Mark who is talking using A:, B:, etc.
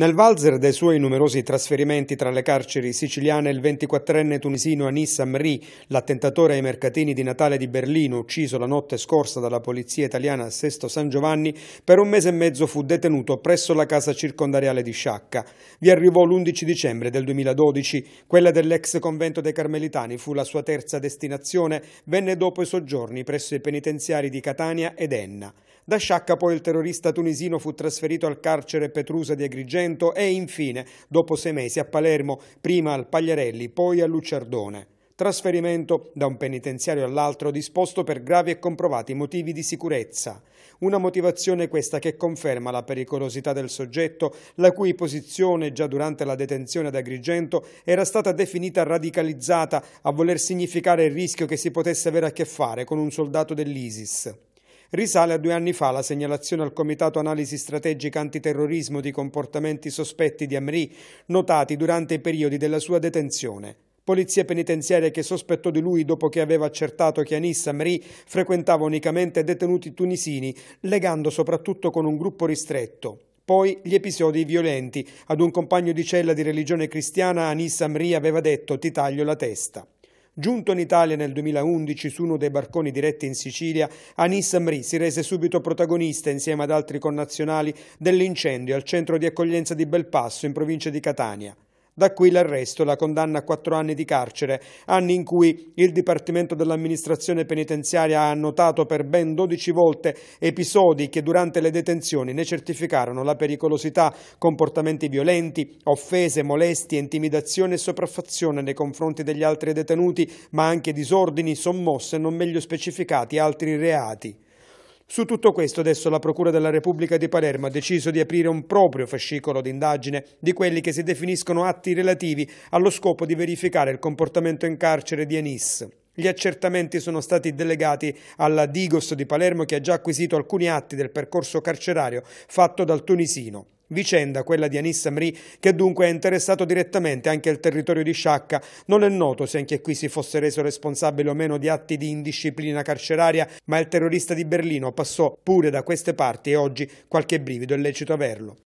A: Nel valzer dei suoi numerosi trasferimenti tra le carceri siciliane, il 24enne tunisino Anis Amri, l'attentatore ai mercatini di Natale di Berlino, ucciso la notte scorsa dalla polizia italiana a Sesto San Giovanni, per un mese e mezzo fu detenuto presso la casa circondariale di Sciacca. Vi arrivò l'11 dicembre del 2012. Quella dell'ex convento dei Carmelitani fu la sua terza destinazione, venne dopo i soggiorni presso i penitenziari di Catania ed Enna. Da Sciacca poi il terrorista tunisino fu trasferito al carcere Petrusa di Agrigento Benevento e infine, dopo sei mesi, a Palermo, prima al Pagliarelli, poi a Luciardone trasferimento da un penitenziario all'altro disposto per gravi e comprovati motivi di sicurezza. Una motivazione questa che conferma la pericolosità del soggetto, la cui posizione già durante la detenzione ad Agrigento era stata definita radicalizzata a voler significare il rischio che si potesse avere a che fare con un soldato dell'ISIS. Risale a due anni fa la segnalazione al Comitato Analisi Strategica Antiterrorismo di comportamenti sospetti di Amri, notati durante i periodi della sua detenzione. Polizia penitenziaria che sospettò di lui dopo che aveva accertato che Anissa Amri frequentava unicamente detenuti tunisini, legando soprattutto con un gruppo ristretto poi gli episodi violenti. Ad un compagno di cella di religione cristiana Anissa Amri aveva detto ti taglio la testa. Giunto in Italia nel 2011 su uno dei barconi diretti in Sicilia, Anis Amri si rese subito protagonista insieme ad altri connazionali dell'incendio al centro di accoglienza di Belpasso in provincia di Catania. Da qui l'arresto, la condanna a quattro anni di carcere, anni in cui il Dipartimento dell'Amministrazione Penitenziaria ha annotato per ben 12 volte episodi che durante le detenzioni ne certificarono la pericolosità, comportamenti violenti, offese, molestie, intimidazione e sopraffazione nei confronti degli altri detenuti, ma anche disordini, sommosse non meglio specificati altri reati. Su tutto questo adesso la Procura della Repubblica di Palermo ha deciso di aprire un proprio fascicolo d'indagine di quelli che si definiscono atti relativi allo scopo di verificare il comportamento in carcere di Enis. Gli accertamenti sono stati delegati alla Digos di Palermo che ha già acquisito alcuni atti del percorso carcerario fatto dal tunisino. Vicenda, quella di Anis Samri, che dunque ha interessato direttamente anche il territorio di Sciacca. Non è noto se anche qui si fosse reso responsabile o meno di atti di indisciplina carceraria, ma il terrorista di Berlino passò pure da queste parti e oggi qualche brivido è lecito averlo.